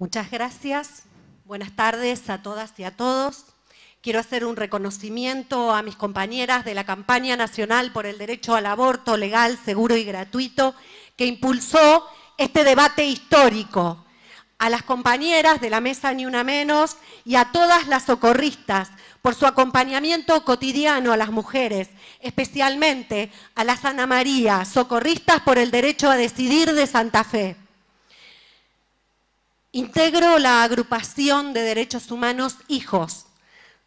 Muchas gracias. Buenas tardes a todas y a todos. Quiero hacer un reconocimiento a mis compañeras de la campaña nacional por el derecho al aborto legal, seguro y gratuito que impulsó este debate histórico. A las compañeras de la mesa Ni Una Menos y a todas las socorristas por su acompañamiento cotidiano a las mujeres, especialmente a las Ana María, socorristas por el derecho a decidir de Santa Fe. Integro la agrupación de derechos humanos Hijos.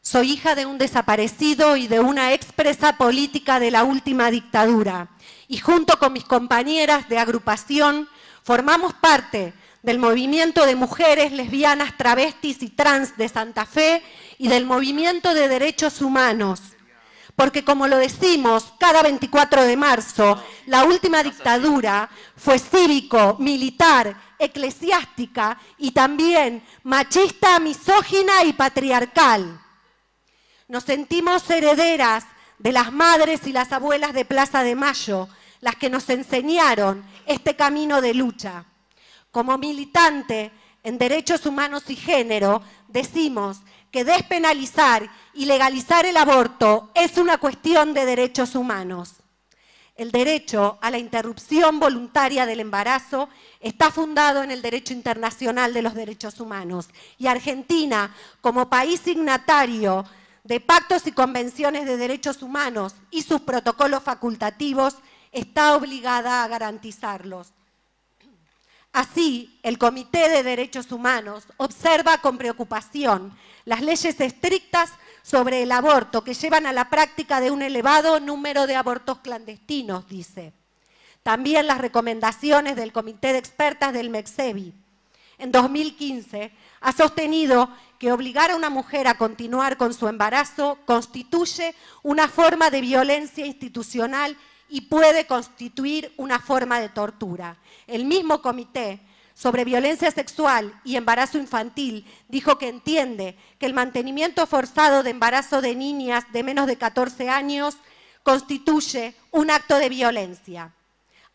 Soy hija de un desaparecido y de una expresa política de la última dictadura. Y junto con mis compañeras de agrupación formamos parte del movimiento de mujeres lesbianas, travestis y trans de Santa Fe y del movimiento de derechos humanos porque como lo decimos cada 24 de marzo, la última dictadura fue cívico, militar, eclesiástica y también machista, misógina y patriarcal. Nos sentimos herederas de las madres y las abuelas de Plaza de Mayo, las que nos enseñaron este camino de lucha. Como militante en derechos humanos y género, decimos que despenalizar y legalizar el aborto es una cuestión de derechos humanos. El derecho a la interrupción voluntaria del embarazo está fundado en el derecho internacional de los derechos humanos y Argentina, como país signatario de pactos y convenciones de derechos humanos y sus protocolos facultativos, está obligada a garantizarlos. Así, el Comité de Derechos Humanos observa con preocupación las leyes estrictas sobre el aborto que llevan a la práctica de un elevado número de abortos clandestinos, dice. También las recomendaciones del Comité de Expertas del MEXEBI. En 2015 ha sostenido que obligar a una mujer a continuar con su embarazo constituye una forma de violencia institucional y puede constituir una forma de tortura. El mismo comité sobre violencia sexual y embarazo infantil dijo que entiende que el mantenimiento forzado de embarazo de niñas de menos de 14 años constituye un acto de violencia.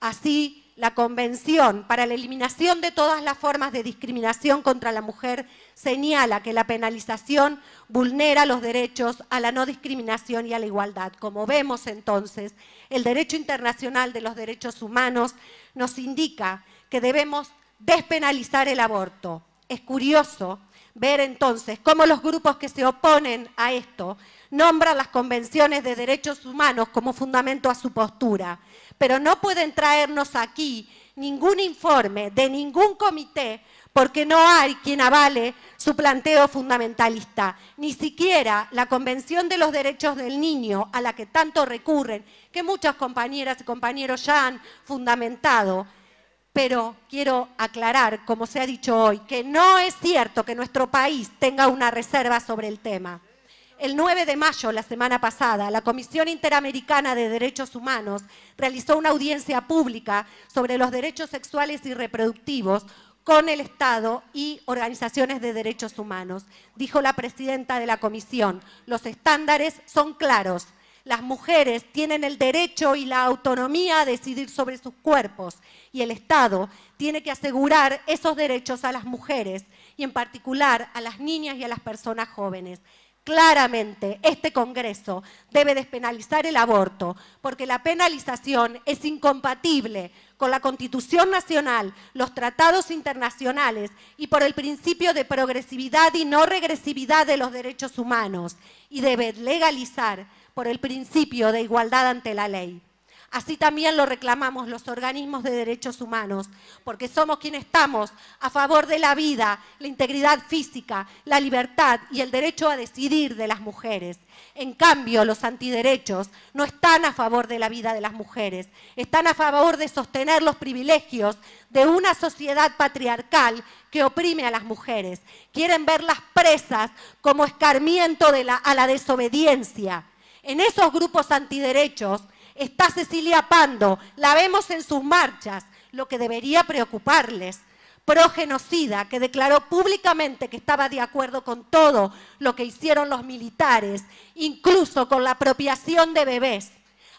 Así, la Convención para la Eliminación de todas las formas de discriminación contra la mujer señala que la penalización vulnera los derechos a la no discriminación y a la igualdad. Como vemos entonces, el derecho internacional de los derechos humanos nos indica que debemos despenalizar el aborto. Es curioso ver entonces cómo los grupos que se oponen a esto nombran las convenciones de derechos humanos como fundamento a su postura, pero no pueden traernos aquí ningún informe de ningún comité porque no hay quien avale su planteo fundamentalista. Ni siquiera la Convención de los Derechos del Niño, a la que tanto recurren, que muchas compañeras y compañeros ya han fundamentado, pero quiero aclarar, como se ha dicho hoy, que no es cierto que nuestro país tenga una reserva sobre el tema. El 9 de mayo, la semana pasada, la Comisión Interamericana de Derechos Humanos realizó una audiencia pública sobre los derechos sexuales y reproductivos con el Estado y organizaciones de derechos humanos. Dijo la presidenta de la comisión, los estándares son claros. Las mujeres tienen el derecho y la autonomía a decidir sobre sus cuerpos y el Estado tiene que asegurar esos derechos a las mujeres y en particular a las niñas y a las personas jóvenes claramente, este Congreso debe despenalizar el aborto, porque la penalización es incompatible con la Constitución Nacional, los tratados internacionales y por el principio de progresividad y no regresividad de los derechos humanos, y debe legalizar por el principio de igualdad ante la ley. Así también lo reclamamos los organismos de derechos humanos, porque somos quienes estamos a favor de la vida, la integridad física, la libertad y el derecho a decidir de las mujeres. En cambio, los antiderechos no están a favor de la vida de las mujeres, están a favor de sostener los privilegios de una sociedad patriarcal que oprime a las mujeres. Quieren verlas presas como escarmiento a la desobediencia. En esos grupos antiderechos Está Cecilia Pando, la vemos en sus marchas, lo que debería preocuparles. Progenocida, que declaró públicamente que estaba de acuerdo con todo lo que hicieron los militares, incluso con la apropiación de bebés.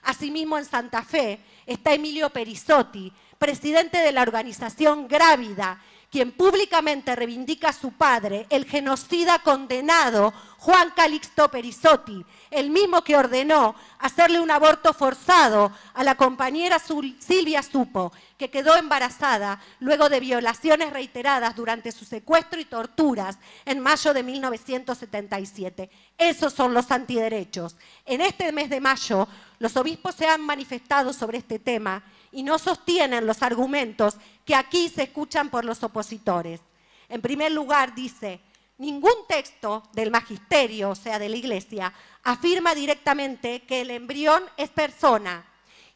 Asimismo, en Santa Fe está Emilio Perizotti, presidente de la organización Grávida, quien públicamente reivindica a su padre, el genocida condenado Juan Calixto Perizotti, el mismo que ordenó hacerle un aborto forzado a la compañera Silvia Supo, que quedó embarazada luego de violaciones reiteradas durante su secuestro y torturas en mayo de 1977. Esos son los antiderechos. En este mes de mayo, los obispos se han manifestado sobre este tema y no sostienen los argumentos que aquí se escuchan por los opositores. En primer lugar, dice, ningún texto del magisterio, o sea, de la Iglesia, afirma directamente que el embrión es persona.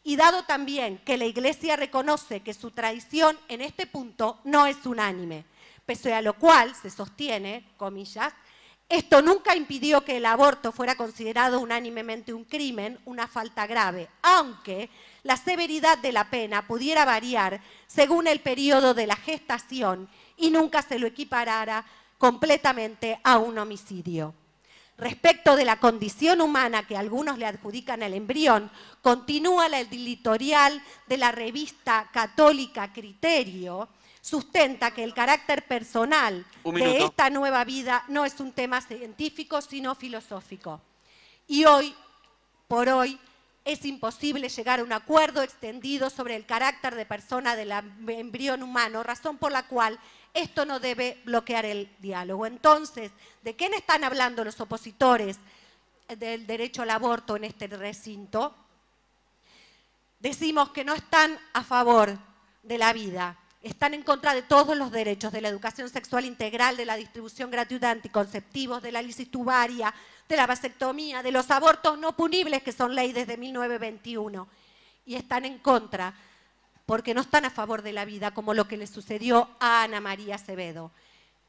Y dado también que la Iglesia reconoce que su tradición en este punto no es unánime, pese a lo cual se sostiene, comillas, esto nunca impidió que el aborto fuera considerado unánimemente un crimen, una falta grave, aunque la severidad de la pena pudiera variar según el periodo de la gestación y nunca se lo equiparara completamente a un homicidio. Respecto de la condición humana que algunos le adjudican al embrión, continúa el editorial de la revista católica Criterio, sustenta que el carácter personal de esta nueva vida no es un tema científico, sino filosófico. Y hoy, por hoy, es imposible llegar a un acuerdo extendido sobre el carácter de persona del em-, embrión humano, razón por la cual esto no debe bloquear el diálogo. Entonces, ¿de quién están hablando los opositores del derecho al aborto en este recinto? Decimos que no están a favor de la vida, están en contra de todos los derechos, de la educación sexual integral, de la distribución gratuita de anticonceptivos, de la tubaria, de la vasectomía, de los abortos no punibles que son ley desde 1921. Y están en contra porque no están a favor de la vida, como lo que le sucedió a Ana María Acevedo.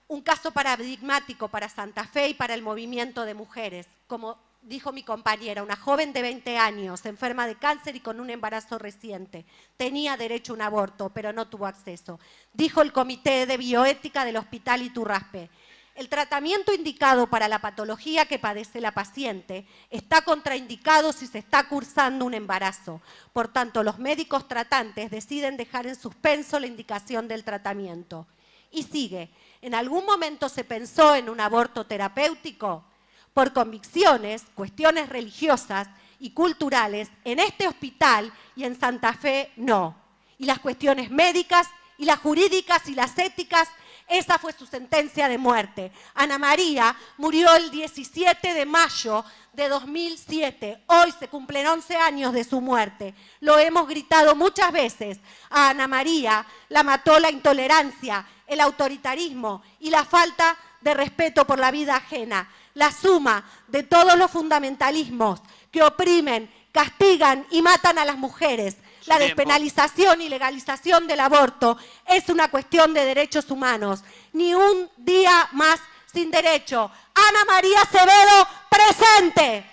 Un caso paradigmático para Santa Fe y para el movimiento de mujeres, como dijo mi compañera, una joven de 20 años, enferma de cáncer y con un embarazo reciente. Tenía derecho a un aborto, pero no tuvo acceso. Dijo el Comité de Bioética del Hospital Iturraspe. El tratamiento indicado para la patología que padece la paciente está contraindicado si se está cursando un embarazo. Por tanto, los médicos tratantes deciden dejar en suspenso la indicación del tratamiento. Y sigue, ¿en algún momento se pensó en un aborto terapéutico? por convicciones, cuestiones religiosas y culturales, en este hospital y en Santa Fe no. Y las cuestiones médicas y las jurídicas y las éticas, esa fue su sentencia de muerte. Ana María murió el 17 de mayo de 2007. Hoy se cumplen 11 años de su muerte. Lo hemos gritado muchas veces. A Ana María la mató la intolerancia, el autoritarismo y la falta de respeto por la vida ajena la suma de todos los fundamentalismos que oprimen, castigan y matan a las mujeres. La despenalización y legalización del aborto es una cuestión de derechos humanos. Ni un día más sin derecho. Ana María Acevedo, presente.